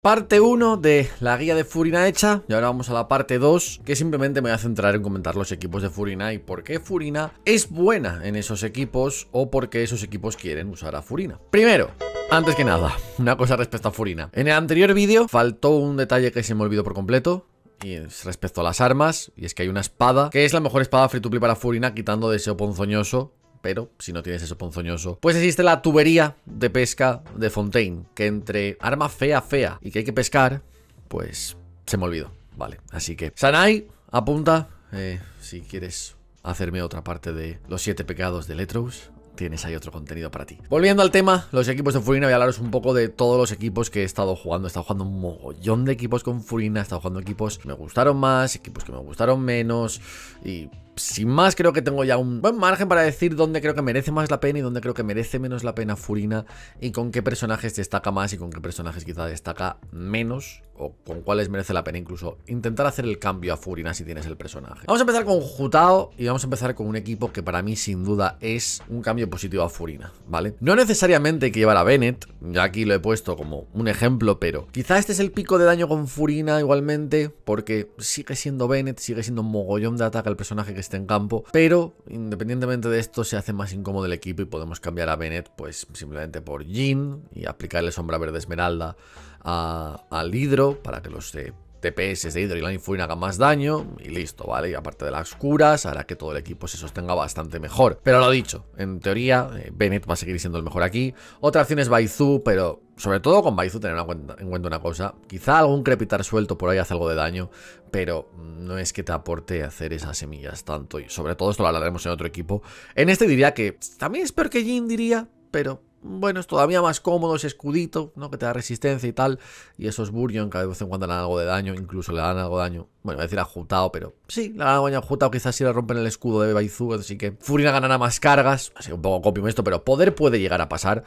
Parte 1 de la guía de Furina hecha y ahora vamos a la parte 2 que simplemente me voy a centrar en comentar los equipos de Furina y por qué Furina es buena en esos equipos o por qué esos equipos quieren usar a Furina. Primero, antes que nada, una cosa respecto a Furina. En el anterior vídeo faltó un detalle que se me olvidó por completo, y es respecto a las armas, y es que hay una espada, que es la mejor espada free para Furina, quitando deseo ponzoñoso, pero si no tienes eso ponzoñoso, pues existe la tubería de pesca de Fontaine, que entre arma fea fea y que hay que pescar, pues se me olvidó, vale. Así que Sanai, apunta, eh, si quieres hacerme otra parte de los siete pecados de Letros, tienes ahí otro contenido para ti. Volviendo al tema, los equipos de Furina, voy a hablaros un poco de todos los equipos que he estado jugando. He estado jugando un mogollón de equipos con Furina, he estado jugando equipos que me gustaron más, equipos que me gustaron menos y sin más, creo que tengo ya un buen margen para decir dónde creo que merece más la pena y dónde creo que merece menos la pena Furina y con qué personajes destaca más y con qué personajes quizá destaca menos o con cuáles merece la pena incluso intentar hacer el cambio a Furina si tienes el personaje. Vamos a empezar con Jutao y vamos a empezar con un equipo que para mí sin duda es un cambio positivo a Furina, ¿vale? No necesariamente hay que llevar a Bennett, ya aquí lo he puesto como un ejemplo, pero quizá este es el pico de daño con Furina igualmente porque sigue siendo Bennett, sigue siendo un mogollón de ataque el personaje que en campo, pero independientemente de esto se hace más incómodo el equipo y podemos cambiar a Bennett pues simplemente por Jean y aplicarle sombra verde esmeralda al hidro para que los eh, TPS de Line Fuin haga más daño y listo, ¿vale? Y aparte de las curas, hará que todo el equipo se sostenga bastante mejor. Pero lo dicho, en teoría, eh, Bennett va a seguir siendo el mejor aquí. Otra opción es Baizu, pero sobre todo con Baizu tener en cuenta una cosa. Quizá algún crepitar suelto por ahí hace algo de daño, pero no es que te aporte hacer esas semillas tanto. Y sobre todo esto lo hablaremos en otro equipo. En este diría que también es peor que Jin, diría, pero bueno, es todavía más cómodo ese escudito, ¿no? Que te da resistencia y tal. Y esos Burion, cada vez en cuando le dan algo de daño, incluso le dan algo de daño. Bueno, voy a decir a Jutao, pero sí, le dan algo de daño a Quizás si le rompen el escudo de Baizu, así que Furina ganará más cargas. Así un poco copio esto, pero poder puede llegar a pasar.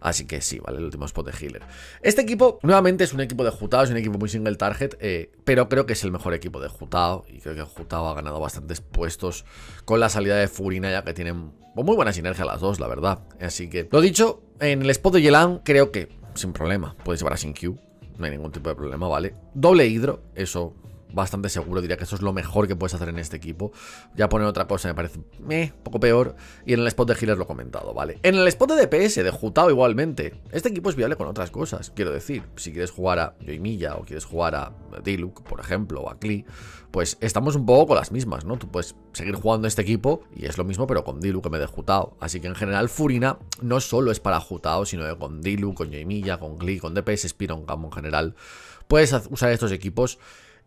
Así que sí, vale, el último spot de healer. Este equipo, nuevamente, es un equipo de Jutao, es un equipo muy single target, eh, pero creo que es el mejor equipo de Jutao. Y creo que Jutao ha ganado bastantes puestos con la salida de Furina, ya que tienen muy buena sinergia las dos, la verdad. Así que, lo dicho, en el spot de Yelan creo que sin problema puedes llevar a Sin Q. No hay ningún tipo de problema, ¿vale? Doble hidro, eso bastante seguro. Diría que eso es lo mejor que puedes hacer en este equipo. Ya poner otra cosa me parece un poco peor. Y en el spot de healer lo he comentado, ¿vale? En el spot de DPS, de Jutao igualmente. Este equipo es viable con otras cosas, quiero decir. Si quieres jugar a Yoimiya o quieres jugar a Diluc, por ejemplo, o a Klee, pues estamos un poco con las mismas, ¿no? Tú puedes seguir jugando este equipo y es lo mismo, pero con Diluc que me de Jutao. Así que en general, Furina no solo es para Jutao, sino con Diluc, con Yoimiya, con Klee, con DPS, Spiron, Gamo en general. Puedes usar estos equipos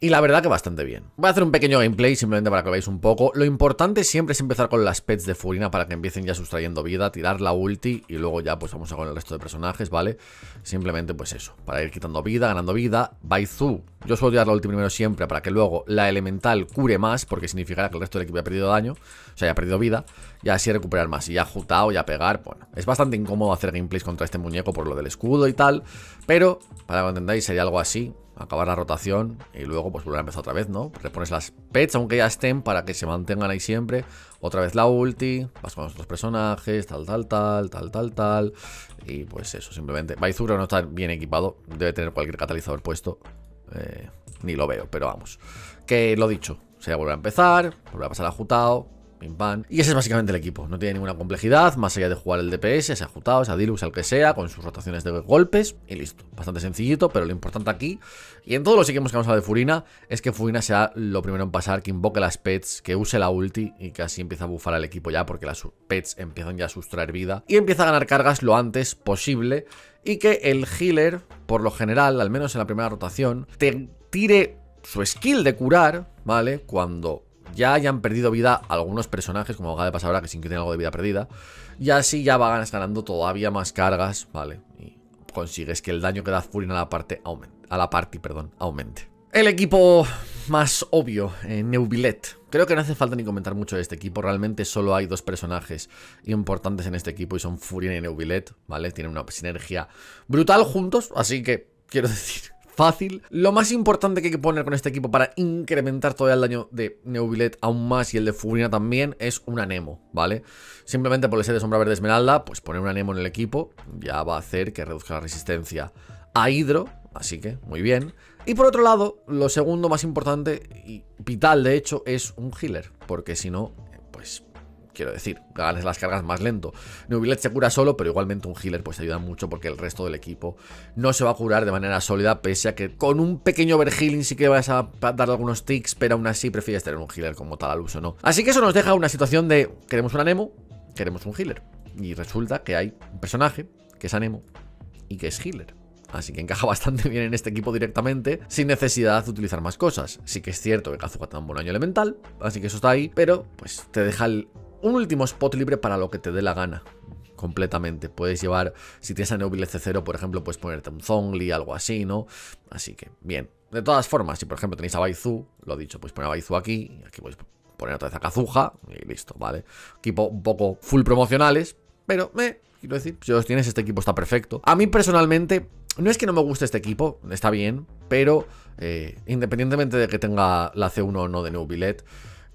y la verdad que bastante bien. Voy a hacer un pequeño gameplay simplemente para que veáis un poco. Lo importante siempre es empezar con las pets de Furina para que empiecen ya sustrayendo vida, tirar la ulti y luego ya pues vamos a con el resto de personajes, ¿vale? Simplemente pues eso, para ir quitando vida, ganando vida. Baizu, yo suelo tirar la ulti primero siempre para que luego la elemental cure más porque significará que el resto del equipo ha perdido daño, o sea, ha perdido vida y así recuperar más. Y ya Y ya pegar, bueno, es bastante incómodo hacer gameplays contra este muñeco por lo del escudo y tal, pero para que lo entendáis hay algo así, acabar la rotación y luego pues volver a empezar otra vez, ¿no? Repones las pets, aunque ya estén, para que se mantengan ahí siempre. Otra vez la ulti, vas con los otros personajes, tal, tal, tal, tal, tal, tal. Y pues eso, simplemente. Baizuro no está bien equipado, debe tener cualquier catalizador puesto. Eh, ni lo veo, pero vamos. Que lo dicho, Se va a volver a empezar, volver a pasar a Jutao, y ese es básicamente el equipo. No tiene ninguna complejidad, más allá de jugar el DPS, sea Jutaos, sea Dilux, al que sea, con sus rotaciones de golpes y listo. Bastante sencillito, pero lo importante aquí, y en todos los equipos que hemos hablado de Furina, es que Furina sea lo primero en pasar, que invoque las pets, que use la ulti y que así empiece a bufar al equipo ya, porque las pets empiezan ya a sustraer vida y empieza a ganar cargas lo antes posible. Y que el healer, por lo general, al menos en la primera rotación, te tire su skill de curar, ¿vale? Cuando ya hayan perdido vida algunos personajes, como acaba de pasar ahora, que sin que tenga algo de vida perdida. Y así ya van ganando todavía más cargas, ¿vale? Y consigues que el daño que da Furin a la parte aumente. A la party, perdón, aumente. El equipo más obvio, Neubilet. Creo que no hace falta ni comentar mucho de este equipo. Realmente solo hay dos personajes importantes en este equipo y son Furin y Neubilet, ¿vale? Tienen una sinergia brutal juntos, así que quiero decir fácil. Lo más importante que hay que poner con este equipo para incrementar todavía el daño de Neuvillet aún más y el de Furina también es un anemo, ¿vale? Simplemente por el ser de sombra verde esmeralda, pues poner un anemo en el equipo ya va a hacer que reduzca la resistencia a hidro, así que muy bien. Y por otro lado, lo segundo más importante y vital de hecho es un healer, porque si no Quiero decir, ganas las cargas más lento. Nubilet se cura solo, pero igualmente un healer pues ayuda mucho porque el resto del equipo no se va a curar de manera sólida, pese a que con un pequeño overhealing sí que vas a dar algunos ticks, pero aún así prefieres tener un healer como tal al uso, ¿no? Así que eso nos deja una situación de queremos un anemo, queremos un healer. Y resulta que hay un personaje que es anemo y que es healer. Así que encaja bastante bien en este equipo directamente, sin necesidad de utilizar más cosas. Sí que es cierto que Kazuha tan un buen año elemental, así que eso está ahí, pero pues te deja el un último spot libre para lo que te dé la gana. Completamente. Puedes llevar, si tienes a Neuville C0, por ejemplo, puedes ponerte un Zongli, algo así, ¿no? Así que, bien. De todas formas, si por ejemplo tenéis a Baizu, lo dicho, pues poner a Baizu aquí, aquí podéis poner otra vez a Kazuja. y listo, ¿vale? Equipo un poco full promocionales, pero, me eh, quiero decir, si los tienes, este equipo está perfecto. A mí personalmente, no es que no me guste este equipo, está bien, pero eh, independientemente de que tenga la C1 o no de Neubilet,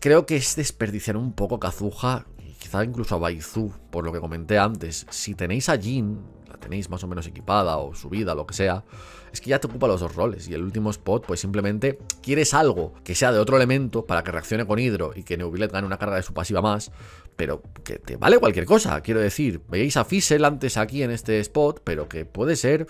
Creo que es desperdiciar un poco Kazuha, quizá incluso a Baizu, por lo que comenté antes. Si tenéis a Jin, la tenéis más o menos equipada o subida, lo que sea, es que ya te ocupa los dos roles. Y el último spot, pues simplemente quieres algo que sea de otro elemento para que reaccione con Hidro y que Neubilet gane una carga de su pasiva más, pero que te vale cualquier cosa. Quiero decir, veíais a Fissel antes aquí en este spot, pero que puede ser,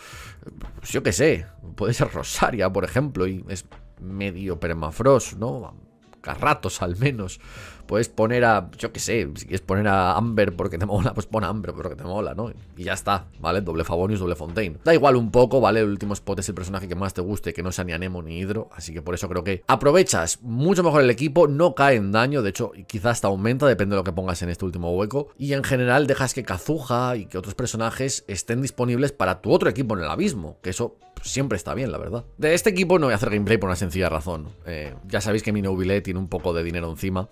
pues yo qué sé, puede ser Rosaria, por ejemplo, y es medio permafrost, ¿no? Carratos ratos al menos. Puedes poner a, yo qué sé, si quieres poner a Amber porque te mola, pues pon a Amber porque te mola, ¿no? Y ya está, ¿vale? Doble Favonius, doble Fontaine. Da igual un poco, ¿vale? El último spot es el personaje que más te guste, que no sea ni Anemo ni Hidro, así que por eso creo que aprovechas mucho mejor el equipo, no cae en daño, de hecho, quizás hasta aumenta, depende de lo que pongas en este último hueco, y en general dejas que Kazuha y que otros personajes estén disponibles para tu otro equipo en el abismo, que eso siempre está bien, la verdad. De este equipo no voy a hacer gameplay por una sencilla razón. Eh, ya sabéis que mi Nobile tiene un poco de dinero encima.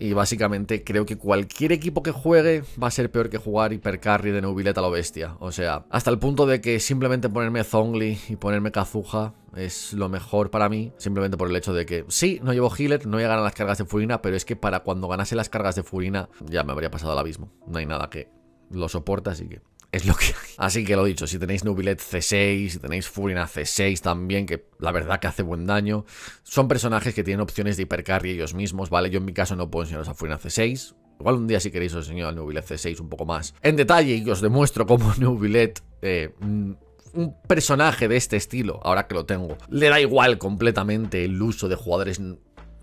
Y básicamente creo que cualquier equipo que juegue va a ser peor que jugar hipercarry de Nobile a lo bestia. O sea, hasta el punto de que simplemente ponerme Zongli y ponerme Kazuha es lo mejor para mí, simplemente por el hecho de que sí, no llevo healer, no voy a las cargas de Furina, pero es que para cuando ganase las cargas de Furina ya me habría pasado al abismo. No hay nada que lo soporta, así que es lo que hay. Así que lo dicho, si tenéis Nubilet C6, si tenéis Furina C6 también, que la verdad que hace buen daño, son personajes que tienen opciones de hipercarry ellos mismos, ¿vale? Yo en mi caso no puedo enseñaros a Furina C6, Igual un día si queréis os enseño al Nubilet C6 un poco más en detalle y os demuestro cómo Nubilet, eh, un personaje de este estilo, ahora que lo tengo, le da igual completamente el uso de jugadores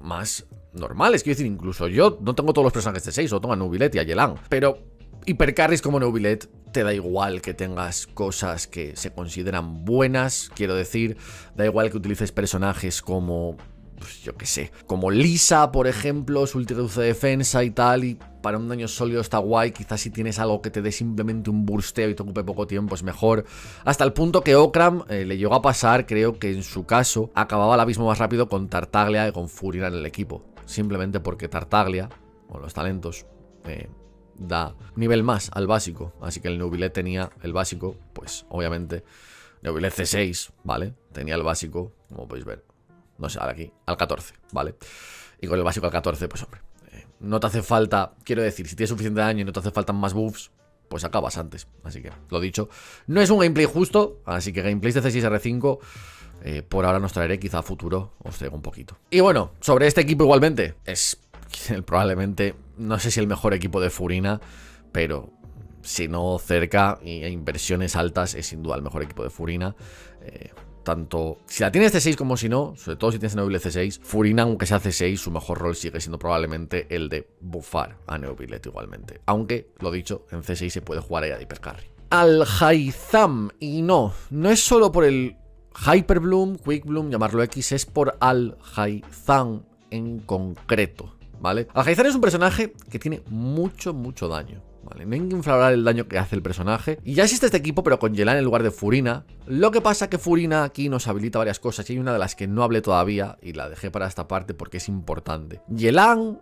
más normales. Quiero decir, incluso yo no tengo todos los personajes de 6, solo tengo a Nubilet y a Yelan. Pero hipercarries como Nobilet te da igual que tengas cosas que se consideran buenas, quiero decir, da igual que utilices personajes como pues, yo qué sé, como Lisa, por ejemplo, su ulti reduce defensa y tal, y para un daño sólido está guay, quizás si tienes algo que te dé simplemente un bursteo y te ocupe poco tiempo es mejor, hasta el punto que Okram eh, le llegó a pasar, creo que en su caso, acababa el abismo más rápido con Tartaglia y con Furina en el equipo, simplemente porque Tartaglia, con los talentos, eh, da nivel más al básico. Así que el Nubile tenía el básico, pues obviamente. Nubilet C6, ¿vale? Tenía el básico, como podéis ver. No sé, aquí, al 14, ¿vale? Y con el básico al 14, pues hombre. Eh, no te hace falta, quiero decir, si tienes suficiente daño y no te hace falta más buffs, pues acabas antes. Así que, lo dicho, no es un gameplay justo, así que gameplays de C6R5 eh, por ahora nos traeré, quizá a futuro os traigo un poquito. Y bueno, sobre este equipo igualmente, es probablemente no sé si el mejor equipo de Furina, pero si no cerca y inversiones altas es sin duda el mejor equipo de Furina. Eh, tanto si la tienes C6 como si no, sobre todo si tienes a C6, Furina, aunque sea C6, su mejor rol sigue siendo probablemente el de buffar a Neuvillette igualmente. Aunque, lo dicho, en C6 se puede jugar ella de hipercarry. Al Haizam, y no, no es solo por el Hyperbloom, Quick Bloom, llamarlo X, es por Al Haizam en concreto. ¿vale? Alhaizar es un personaje que tiene mucho, mucho daño. Vale, no hay que inflar el daño que hace el personaje. Y ya existe este equipo, pero con Yelan en lugar de Furina. Lo que pasa que Furina aquí nos habilita varias cosas y hay una de las que no hablé todavía y la dejé para esta parte porque es importante. Yelan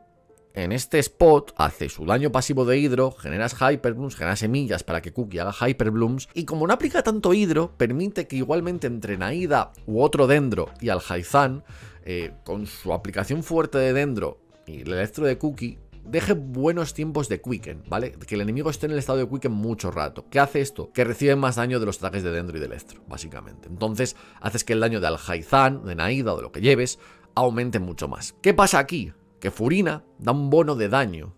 en este spot hace su daño pasivo de hidro, generas hyperblooms, generas semillas para que Cookie haga hyperblooms y como no aplica tanto hidro, permite que igualmente entre Naida u otro Dendro y Alhaizan, eh, con su aplicación fuerte de Dendro y el electro de Cookie deje buenos tiempos de Quicken, ¿vale? Que el enemigo esté en el estado de Quicken mucho rato. ¿Qué hace esto? Que recibe más daño de los ataques de Dendro y de Electro, básicamente. Entonces, haces que el daño de Alhaizan, de Naida o de lo que lleves, aumente mucho más. ¿Qué pasa aquí? Que Furina da un bono de daño.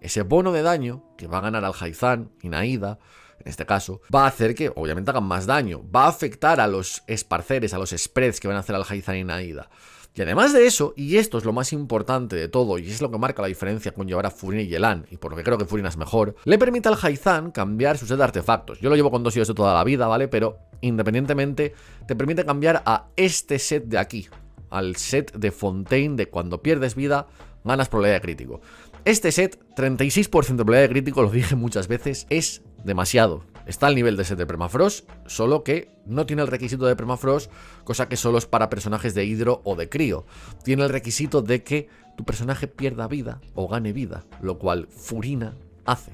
Ese bono de daño que va a ganar Alhaizan y Naida, en este caso, va a hacer que obviamente hagan más daño. Va a afectar a los esparceres, a los spreads que van a hacer Alhaizan y Naida. Y además de eso, y esto es lo más importante de todo, y es lo que marca la diferencia con llevar a Furina y Yelan, y por lo que creo que Furina es mejor, le permite al Haizan cambiar su set de artefactos. Yo lo llevo con dos IOS de toda la vida, ¿vale? Pero independientemente, te permite cambiar a este set de aquí, al set de Fontaine de cuando pierdes vida, ganas probabilidad de crítico. Este set, 36% de probabilidad de crítico, lo dije muchas veces, es demasiado. Está al nivel de set de permafrost, solo que no tiene el requisito de permafrost, cosa que solo es para personajes de hidro o de crío. Tiene el requisito de que tu personaje pierda vida o gane vida, lo cual Furina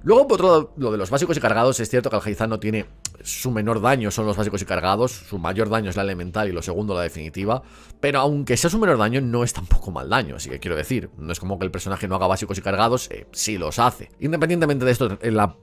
Luego, por otro lado, lo de los básicos y cargados, es cierto que el Heizan no tiene su menor daño, son los básicos y cargados, su mayor daño es la elemental y lo segundo la definitiva, pero aunque sea su menor daño, no es tampoco mal daño, así que quiero decir, no es como que el personaje no haga básicos y cargados, si eh, sí los hace. Independientemente de esto,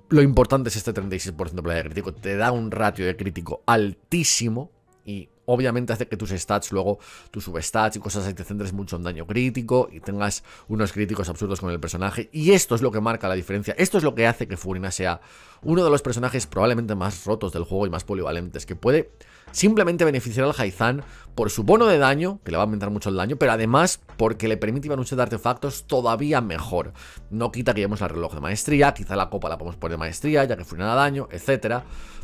lo importante es este 36% de playa de crítico, te da un ratio de crítico altísimo y obviamente hace que tus stats luego, tus substats y cosas así te centres mucho en daño crítico y tengas unos críticos absurdos con el personaje. Y esto es lo que marca la diferencia, esto es lo que hace que Furina sea uno de los personajes probablemente más rotos del juego y más polivalentes, que puede simplemente beneficiar al Haizan por su bono de daño, que le va a aumentar mucho el daño, pero además porque le permite un set de artefactos todavía mejor. No quita que llevemos el reloj de maestría, quizá la copa la podemos poner de maestría, ya que nada daño, etcétera.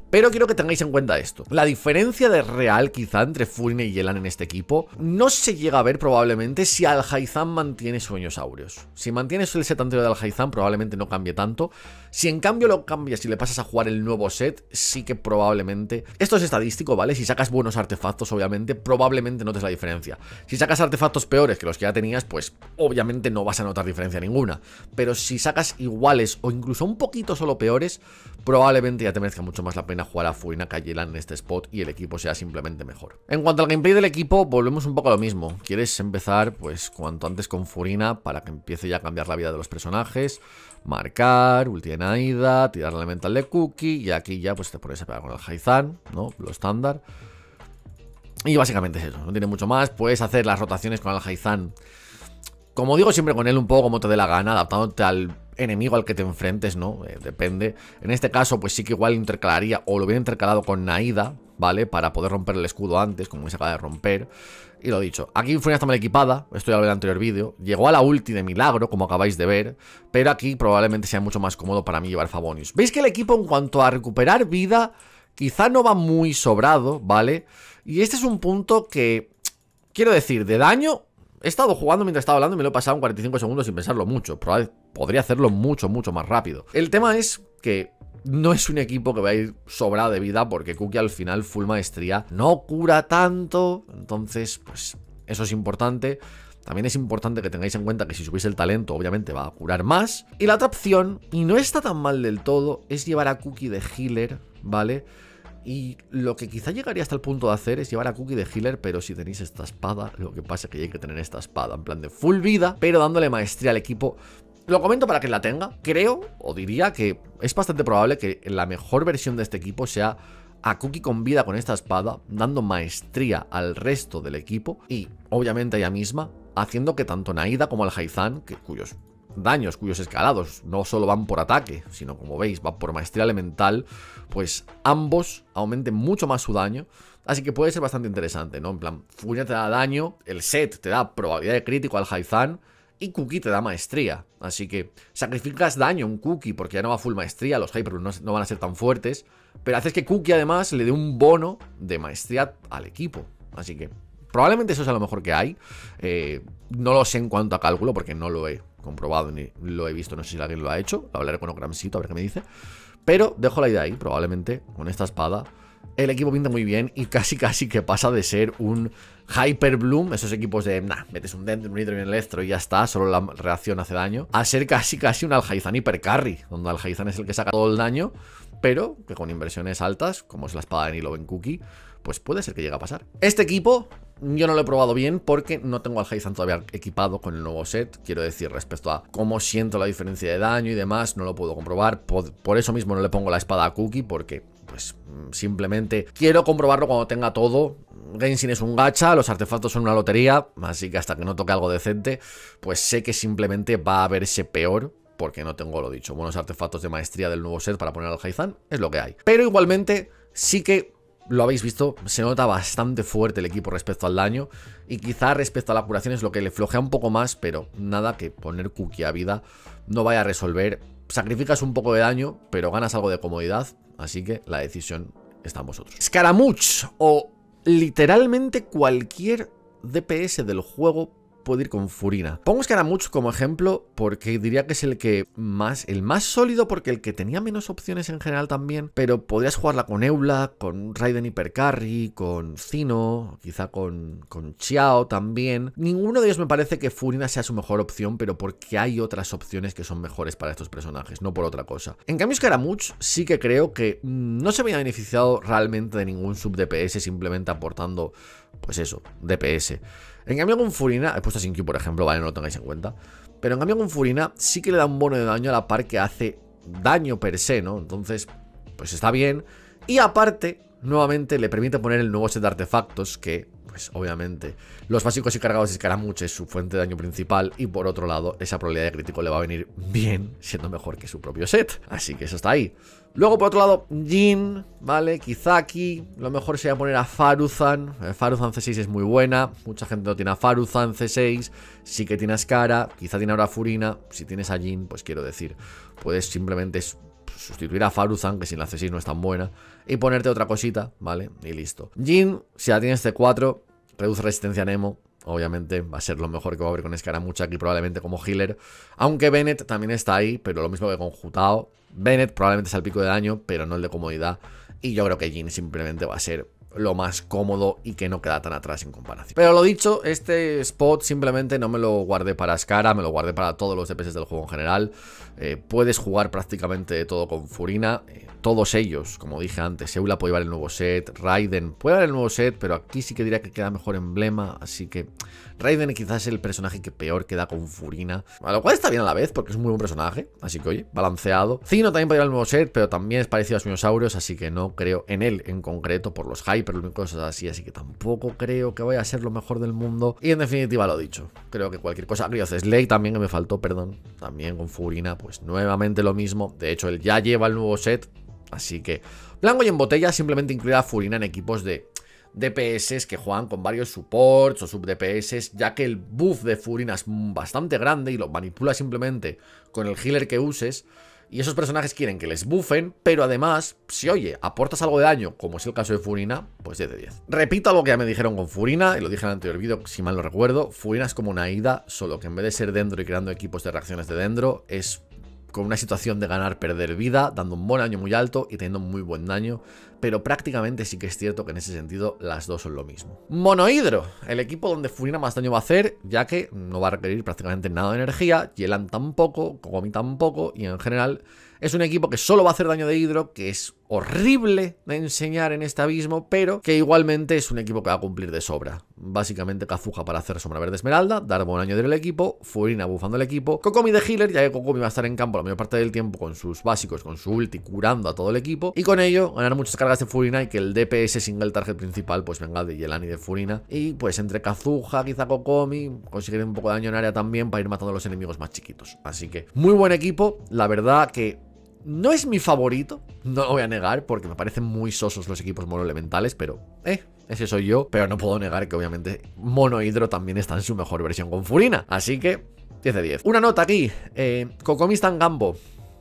Pero quiero que tengáis en cuenta esto. La diferencia de real quizá entre Fulne y Elan, en este equipo no se llega a ver probablemente si Alhaizan mantiene sueños aureos... Si mantienes el set anterior de Alhaizan probablemente no cambie tanto. Si en cambio lo cambias y le pasas a jugar el nuevo set, sí que probablemente... Esto es estadístico, ¿vale? Si sacas buenos artefactos obviamente, probablemente probablemente notes la diferencia. Si sacas artefactos peores que los que ya tenías, pues obviamente no vas a notar diferencia ninguna. Pero si sacas iguales o incluso un poquito solo peores, probablemente ya te merezca mucho más la pena jugar a Furina, Cayela en este spot y el equipo sea simplemente mejor. En cuanto al gameplay del equipo, volvemos un poco a lo mismo. Quieres empezar pues cuanto antes con Furina para que empiece ya a cambiar la vida de los personajes, marcar, ulti de Aida, tirar la elemental de Cookie y aquí ya pues te pones a pegar con el Haizan, ¿no? Lo estándar. Y básicamente es eso, no tiene mucho más. Puedes hacer las rotaciones con el haizan Como digo siempre con él, un poco como te dé la gana, adaptándote al enemigo al que te enfrentes, ¿no? Eh, depende. En este caso, pues sí que igual intercalaría, o lo hubiera intercalado con Naida, ¿vale? Para poder romper el escudo antes, como se acaba de romper. Y lo dicho, aquí una está mal equipada, esto ya lo vi en el anterior vídeo. Llegó a la ulti de milagro, como acabáis de ver, pero aquí probablemente sea mucho más cómodo para mí llevar Fabonius. ¿Veis que el equipo en cuanto a recuperar vida Quizá no va muy sobrado, ¿vale? Y este es un punto que, quiero decir, de daño... He estado jugando mientras estaba hablando y me lo he pasado en 45 segundos sin pensarlo mucho. podría hacerlo mucho, mucho más rápido. El tema es que no es un equipo que va a ir sobrado de vida porque Cookie al final full maestría no cura tanto. Entonces, pues eso es importante. También es importante que tengáis en cuenta que si subís el talento, obviamente va a curar más. Y la otra opción, y no está tan mal del todo, es llevar a Cookie de healer, ¿vale? Y lo que quizá llegaría hasta el punto de hacer es llevar a Cookie de healer, pero si tenéis esta espada, lo que pasa es que hay que tener esta espada en plan de full vida, pero dándole maestría al equipo lo comento para que la tenga. Creo o diría que es bastante probable que la mejor versión de este equipo sea a Cookie con vida con esta espada, dando maestría al resto del equipo y obviamente a ella misma haciendo que tanto Naida como el que, cuyos daños, cuyos escalados no solo van por ataque, sino como veis, van por maestría elemental, pues ambos aumenten mucho más su daño. Así que puede ser bastante interesante, ¿no? En plan, Furia te da daño, el set te da probabilidad de crítico al Haizan y Cookie te da maestría. Así que sacrificas daño a un Cookie porque ya no va full maestría, los Hyper no van a ser tan fuertes, pero haces que Cookie además le dé un bono de maestría al equipo. Así que Probablemente eso es a lo mejor que hay. Eh, no lo sé en cuanto a cálculo, porque no lo he comprobado ni lo he visto. No sé si alguien lo ha hecho. hablaré con Ocramsito, a ver qué me dice. Pero dejo la idea ahí, probablemente con esta espada. El equipo pinta muy bien y casi casi que pasa de ser un Hyper Bloom, esos equipos de, nah, metes un Dent, un Nitro y un Electro y ya está, solo la reacción hace daño, a ser casi casi un Alhaizan Hyper Carry, donde Alhaizan es el que saca todo el daño, pero que con inversiones altas, como es la espada de Nilo en Cookie, pues puede ser que llegue a pasar. Este equipo yo no lo he probado bien porque no tengo al Heisan todavía equipado con el nuevo set. Quiero decir, respecto a cómo siento la diferencia de daño y demás, no lo puedo comprobar. Por, eso mismo no le pongo la espada a Cookie porque pues mm, simplemente quiero comprobarlo cuando tenga todo. Genshin es un gacha, los artefactos son una lotería, así que hasta que no toque algo decente, pues sé que simplemente va a verse peor. Porque no tengo lo dicho, buenos artefactos de maestría del nuevo set para poner al Haizan, es lo que hay. Pero igualmente, sí que lo habéis visto, se nota bastante fuerte el equipo respecto al daño y quizá respecto a la curación es lo que le flojea un poco más, pero nada que poner cookie a vida no vaya a resolver. Sacrificas un poco de daño, pero ganas algo de comodidad, así que la decisión está en vosotros. Scaramouche o literalmente cualquier DPS del juego puede ir con Furina. Pongo Scaramouche como ejemplo porque diría que es el que más, el más sólido porque el que tenía menos opciones en general también, pero podrías jugarla con Eula, con Raiden Hipercarry, con Cino, quizá con, con Chiao también. Ninguno de ellos me parece que Furina sea su mejor opción, pero porque hay otras opciones que son mejores para estos personajes, no por otra cosa. En cambio Scaramouche sí que creo que no se había beneficiado realmente de ningún sub DPS simplemente aportando pues eso, DPS. En cambio con Furina, he puesto sin Q por ejemplo, vale, no lo tengáis en cuenta. Pero en cambio con Furina sí que le da un bono de daño a la par que hace daño per se, ¿no? Entonces, pues está bien. Y aparte, nuevamente le permite poner el nuevo set de artefactos que pues obviamente los básicos y cargados de mucho es su fuente de daño principal y por otro lado esa probabilidad de crítico le va a venir bien siendo mejor que su propio set, así que eso está ahí. Luego por otro lado, Jin, ¿vale? Kizaki, lo mejor sería poner a Faruzan, eh, Faruzan C6 es muy buena, mucha gente no tiene a Faruzan C6, sí que tiene a quizá tiene ahora Furina, si tienes a Jin, pues quiero decir, puedes simplemente sustituir a Faruzan, que sin la C6 no es tan buena, y ponerte otra cosita, ¿vale? Y listo. Jin, si la tienes C4, reduce resistencia a Nemo, obviamente va a ser lo mejor que va a haber con Mucha aquí probablemente como healer. Aunque Bennett también está ahí, pero lo mismo que con Jutao. Bennett probablemente es el pico de daño, pero no el de comodidad. Y yo creo que Jin simplemente va a ser lo más cómodo y que no queda tan atrás en comparación. Pero lo dicho, este spot simplemente no me lo guardé para escara me lo guardé para todos los DPS del juego en general. Eh, puedes jugar prácticamente todo con Furina. Eh, todos ellos, como dije antes, Eula puede llevar el nuevo set, Raiden puede llevar el nuevo set, pero aquí sí que diría que queda mejor emblema, así que Raiden quizás es el personaje que peor queda con Furina, lo cual está bien a la vez porque es un muy buen personaje, así que oye, balanceado. Zino también puede llevar el nuevo set, pero también es parecido a los dinosaurios, así que no creo en él en concreto por los hyper y cosas así, así que tampoco creo que vaya a ser lo mejor del mundo. Y en definitiva lo dicho, creo que cualquier cosa, Ríos Slay también que me faltó, perdón, también con Furina pues nuevamente lo mismo. De hecho, él ya lleva el nuevo set, así que... Blanco y en botella simplemente incluirá Furina en equipos de DPS que juegan con varios supports o sub-DPS, ya que el buff de Furina es bastante grande y lo manipula simplemente con el healer que uses. Y esos personajes quieren que les buffen, pero además, si oye, aportas algo de daño, como es el caso de Furina, pues 10 de 10. Repito lo que ya me dijeron con Furina, y lo dije en el anterior vídeo, si mal no recuerdo, Furina es como una ida, solo que en vez de ser dentro y creando equipos de reacciones de dentro es con una situación de ganar-perder vida, dando un buen año muy alto y teniendo muy buen daño, pero prácticamente sí que es cierto que en ese sentido las dos son lo mismo. Monohidro, el equipo donde Furina más daño va a hacer, ya que no va a requerir prácticamente nada de energía, Yelan tampoco, Kogomi tampoco, y en general es un equipo que solo va a hacer daño de hidro, que es horrible de enseñar en este abismo, pero que igualmente es un equipo que va a cumplir de sobra. Básicamente Kazuha para hacer sombra verde esmeralda, dar buen año del equipo, Furina bufando el equipo, Kokomi de healer, ya que Kokomi va a estar en campo la mayor parte del tiempo con sus básicos, con su ulti, curando a todo el equipo, y con ello ganar muchas cargas de Furina y que el DPS el target principal pues venga de Yelani de Furina, y pues entre Kazuha, quizá Kokomi, conseguir un poco de daño en área también para ir matando a los enemigos más chiquitos. Así que muy buen equipo, la verdad que no es mi favorito, no lo voy a negar, porque me parecen muy sosos los equipos monoelementales, pero eh, ese soy yo. Pero no puedo negar que obviamente Monohidro también está en su mejor versión con Furina. Así que 10 de 10. Una nota aquí, eh, Kokomi está en Gambo,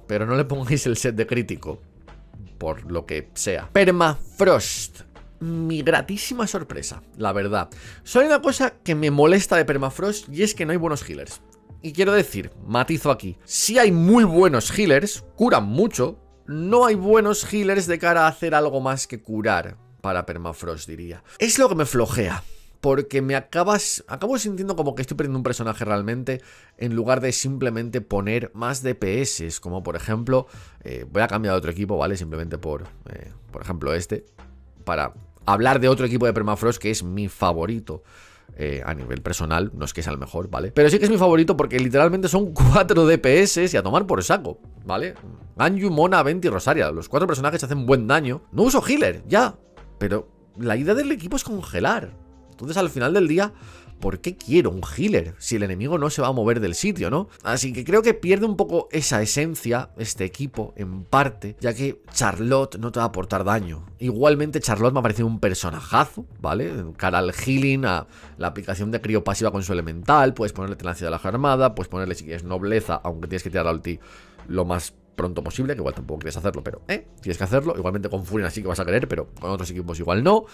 pero no le pongáis el set de crítico, por lo que sea. Permafrost mi gratísima sorpresa, la verdad. Solo hay una cosa que me molesta de Permafrost y es que no hay buenos healers. Y quiero decir, matizo aquí, si hay muy buenos healers, curan mucho, no hay buenos healers de cara a hacer algo más que curar para permafrost, diría. Es lo que me flojea porque me acabas. Acabo sintiendo como que estoy perdiendo un personaje realmente. En lugar de simplemente poner más DPS. Como por ejemplo. Eh, voy a cambiar de otro equipo, ¿vale? Simplemente por. Eh, por ejemplo, este. Para hablar de otro equipo de Permafrost que es mi favorito. Eh, a nivel personal, no es que sea el mejor, ¿vale? Pero sí que es mi favorito porque literalmente son 4 DPS y a tomar por saco, ¿vale? Anju, Mona, Venti y Rosaria. Los cuatro personajes hacen buen daño. No uso healer, ya. Pero la idea del equipo es congelar. Entonces al final del día ¿por qué quiero un healer si el enemigo no se va a mover del sitio, no? Así que creo que pierde un poco esa esencia este equipo, en parte, ya que Charlotte no te va a aportar daño. Igualmente Charlotte me ha parecido un personajazo, ¿vale? Cara al healing, a la aplicación de crío pasiva con su elemental, puedes ponerle tenacidad a la armada, puedes ponerle si quieres nobleza, aunque tienes que tirar al ulti lo más pronto posible, que igual tampoco quieres hacerlo, pero ¿eh? tienes que hacerlo. Igualmente con Furin así que vas a querer, pero con otros equipos igual no.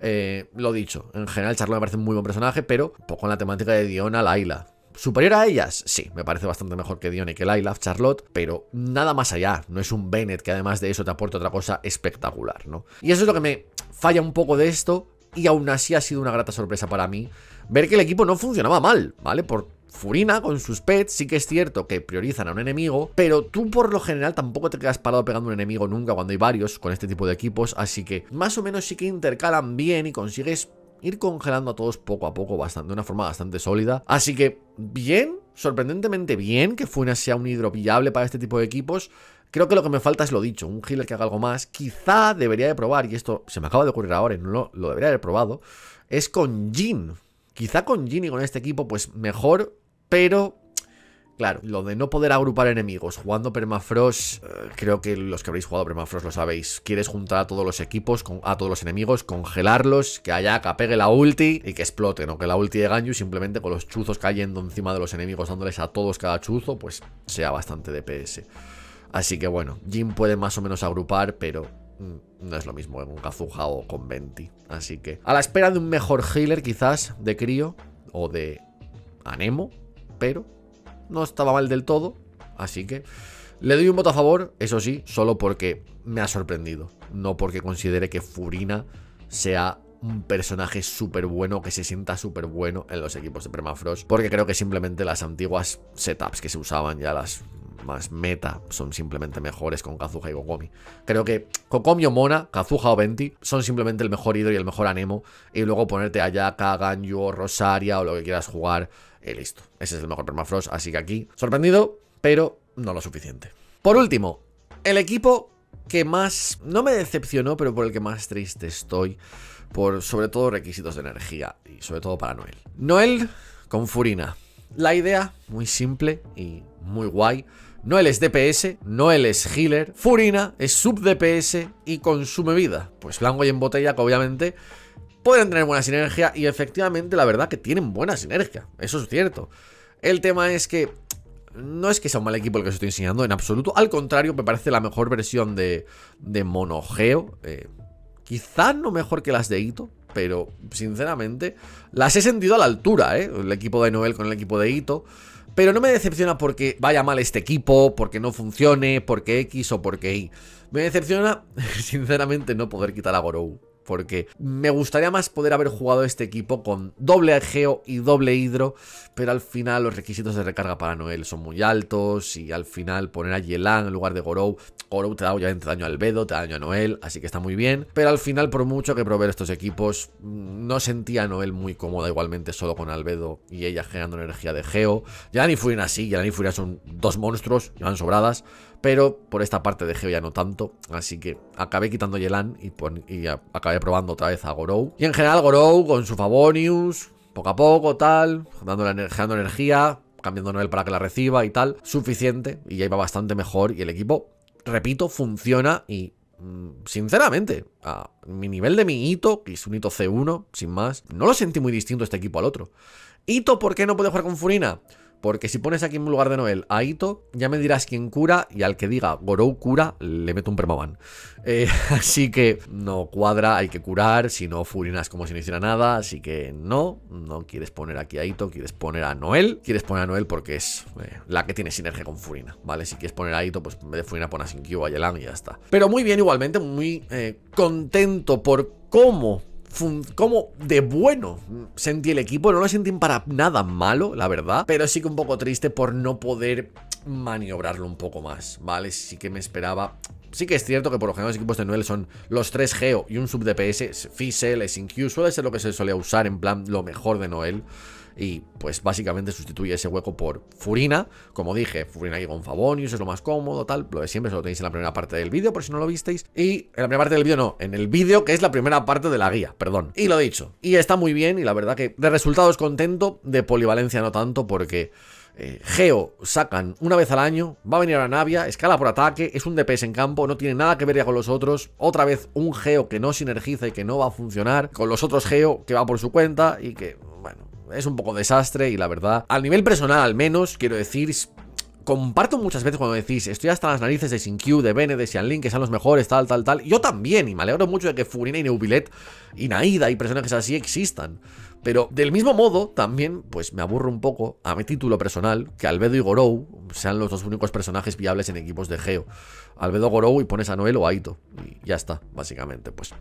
Eh, lo dicho, en general Charlotte me parece un muy buen personaje, pero poco en la temática de Diona, Laila. ¿Superior a ellas? Sí, me parece bastante mejor que Dion y que Laila, Charlotte, pero nada más allá. No es un Bennett que además de eso te aporta otra cosa espectacular, ¿no? Y eso es lo que me falla un poco de esto, y aún así ha sido una grata sorpresa para mí ver que el equipo no funcionaba mal, ¿vale? Por Furina con sus pets sí que es cierto que priorizan a un enemigo, pero tú por lo general tampoco te quedas parado pegando a un enemigo nunca cuando hay varios con este tipo de equipos, así que más o menos sí que intercalan bien y consigues ir congelando a todos poco a poco bastante, de una forma bastante sólida. Así que bien, sorprendentemente bien que furina sea un hidropillable para este tipo de equipos. Creo que lo que me falta es lo dicho, un healer que haga algo más. Quizá debería de probar, y esto se me acaba de ocurrir ahora y no lo, lo debería haber probado, es con Jin. Quizá con Jin y con este equipo, pues mejor pero Claro, lo de no poder agrupar enemigos jugando Permafrost, eh, creo que los que habréis jugado Permafrost lo sabéis. Quieres juntar a todos los equipos, con, a todos los enemigos, congelarlos, que Ayaka pegue la ulti y que explote No que la ulti de Ganyu simplemente con los chuzos cayendo encima de los enemigos, dándoles a todos cada chuzo, pues sea bastante DPS. Así que bueno, Jim puede más o menos agrupar, pero mm, no es lo mismo un Kazuha o con Venti. Así que a la espera de un mejor healer quizás, de Crío, o de Anemo, pero no estaba mal del todo, así que le doy un voto a favor, eso sí, solo porque me ha sorprendido, no porque considere que Furina sea un personaje súper bueno, que se sienta súper bueno en los equipos de Permafrost, porque creo que simplemente las antiguas setups que se usaban ya las más meta son simplemente mejores con Kazuha y Kokomi. Creo que Kokomi o Mona, Kazuha o Venti son simplemente el mejor Hidro y el mejor Anemo, y luego ponerte a Yaka, Ganyu o Rosaria o lo que quieras jugar y listo. Ese es el mejor permafrost, así que aquí, sorprendido, pero no lo suficiente. Por último, el equipo que más, no me decepcionó, pero por el que más triste estoy, por sobre todo requisitos de energía y sobre todo para Noel. Noel con Furina. La idea, muy simple y muy guay. Noel es DPS, Noel es healer, Furina es sub DPS y consume vida. Pues blanco y en botella, que obviamente Pueden tener buena sinergia y efectivamente la verdad que tienen buena sinergia, eso es cierto. El tema es que no es que sea un mal equipo el que os estoy enseñando en absoluto, al contrario me parece la mejor versión de, de Monogeo. Eh, Quizás no mejor que las de Ito, pero sinceramente las he sentido a la altura, ¿eh? El equipo de Noel con el equipo de Ito. Pero no me decepciona porque vaya mal este equipo, porque no funcione, porque X o porque Y. Me decepciona, sinceramente, no poder quitar a Gorou porque me gustaría más poder haber jugado este equipo con doble geo y doble hidro, pero al final los requisitos de recarga para Noel son muy altos y al final poner a Yelan en lugar de Gorou, Gorou te da obviamente daño a Albedo, te da daño a Noel, así que está muy bien, pero al final por mucho que proveer estos equipos, mm, no sentía a Noel muy cómoda igualmente solo con Albedo y ella generando energía de geo. Yelan y Furina sí, Yelan y Furina son dos monstruos, llevan sobradas, pero por esta parte de Geo ya no tanto. Así que acabé quitando Yelan y, acabé probando otra vez a Gorou. Y en general Gorou con su Favonius, poco a poco, tal, dando generando energía, cambiando nivel para que la reciba y tal. Suficiente y ya iba bastante mejor. Y el equipo, repito, funciona y mm, sinceramente, a mi nivel de mi hito que es un hito C1, sin más, no lo sentí muy distinto este equipo al otro. hito por qué no puede jugar con Furina? Porque si pones aquí en lugar de Noel a Ito, ya me dirás quién cura y al que diga Gorou cura, le meto un permaban. Eh, así que no cuadra, hay que curar, si no Furina es como si no hiciera nada, así que no, no quieres poner aquí a Ito, quieres poner a Noel, quieres poner a Noel porque es eh, la que tiene sinergia con Furina, ¿vale? Si quieres poner a Ito, pues en vez de Furina ponas a Sinkyu, a y ya está. Pero muy bien igualmente, muy eh, contento por cómo como de bueno sentí el equipo. No lo sentí para nada malo, la verdad. Pero sí que un poco triste por no poder maniobrarlo un poco más, ¿vale? Sí que me esperaba Sí que es cierto que por lo general los equipos de Noel son los 3 Geo y un sub DPS, Fizzle, SinQ, suele ser lo que se solía usar en plan lo mejor de Noel y pues básicamente sustituye ese hueco por Furina, como dije, Furina y con Favonius es lo más cómodo, tal, lo de siempre, eso lo tenéis en la primera parte del vídeo, por si no lo visteis, y en la primera parte del vídeo no, en el vídeo que es la primera parte de la guía, perdón, y lo dicho, y está muy bien, y la verdad que de resultados contento, de polivalencia no tanto, porque... Eh, Geo sacan una vez al año, va a venir a la Navia, escala por ataque, es un DPS en campo, no tiene nada que ver ya con los otros. Otra vez un Geo que no sinergiza y que no va a funcionar con los otros Geo que va por su cuenta y que, bueno, es un poco desastre y la verdad, al nivel personal al menos, quiero decir, comparto muchas veces cuando decís, estoy hasta las narices de Sin Q, de Bene, de Xianlin, que sean los mejores, tal, tal, tal. Yo también, y me alegro mucho de que Furina y Neubilet y Naida y personajes así existan. Pero del mismo modo, también, pues me aburro un poco a mi título personal que Albedo y Gorou sean los dos únicos personajes viables en equipos de Geo. Albedo Gorou y pones a Noel o Aito. Y ya está, básicamente, pues.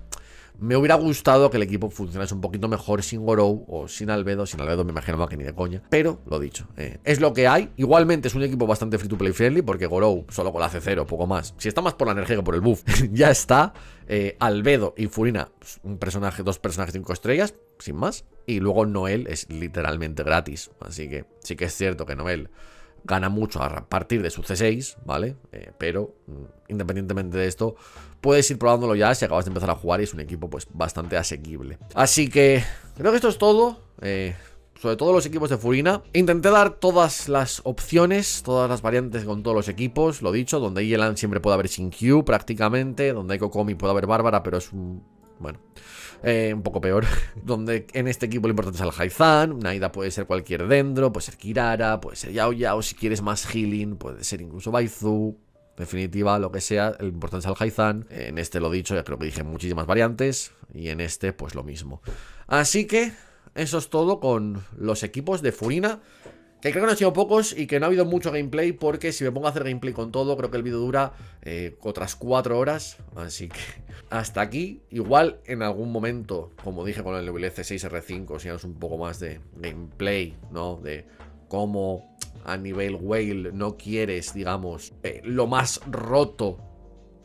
Me hubiera gustado que el equipo funcionase un poquito mejor sin Gorou o sin Albedo. Sin Albedo me imagino que ni de coña. Pero lo dicho, eh, es lo que hay. Igualmente es un equipo bastante free to play friendly porque Gorou solo con la C0, poco más. Si está más por la energía que por el buff, ya está. Eh, Albedo y Furina, pues, un personaje, dos personajes cinco estrellas, sin más. Y luego Noel es literalmente gratis. Así que sí que es cierto que Noel gana mucho a partir de su C6, ¿vale? Eh, pero mm, independientemente de esto, puedes ir probándolo ya si acabas de empezar a jugar y es un equipo pues bastante asequible. Así que creo que esto es todo. Eh, sobre todo los equipos de Furina. Intenté dar todas las opciones, todas las variantes con todos los equipos, lo dicho, donde Yelan siempre puede haber sin Q prácticamente, donde hay Kokomi puede haber Bárbara, pero es un bueno, eh, un poco peor. Donde en este equipo lo importante es el Haizan. Naida puede ser cualquier Dendro, puede ser Kirara, puede ser Yao Yao. Si quieres más healing, puede ser incluso Baizu. Definitiva, lo que sea, lo importante es el Haizan. En este lo he dicho, ya creo que dije muchísimas variantes. Y en este, pues lo mismo. Así que eso es todo con los equipos de Furina. Que creo que han sido pocos y que no ha habido mucho gameplay porque si me pongo a hacer gameplay con todo, creo que el vídeo dura eh, otras 4 horas. Así que hasta aquí. Igual en algún momento, como dije con el c 6 R5, si es un poco más de gameplay, ¿no? De cómo a nivel whale no quieres, digamos, eh, lo más roto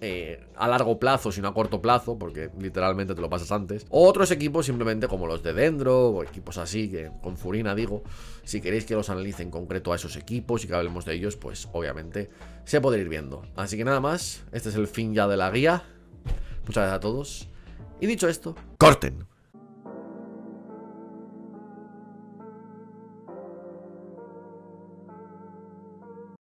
eh, a largo plazo, sino a corto plazo, porque literalmente te lo pasas antes. O otros equipos simplemente como los de Dendro, o equipos así, que con Furina digo, si queréis que los analice en concreto a esos equipos y que hablemos de ellos, pues obviamente se puede ir viendo. Así que nada más, este es el fin ya de la guía. Muchas gracias a todos. Y dicho esto, corten.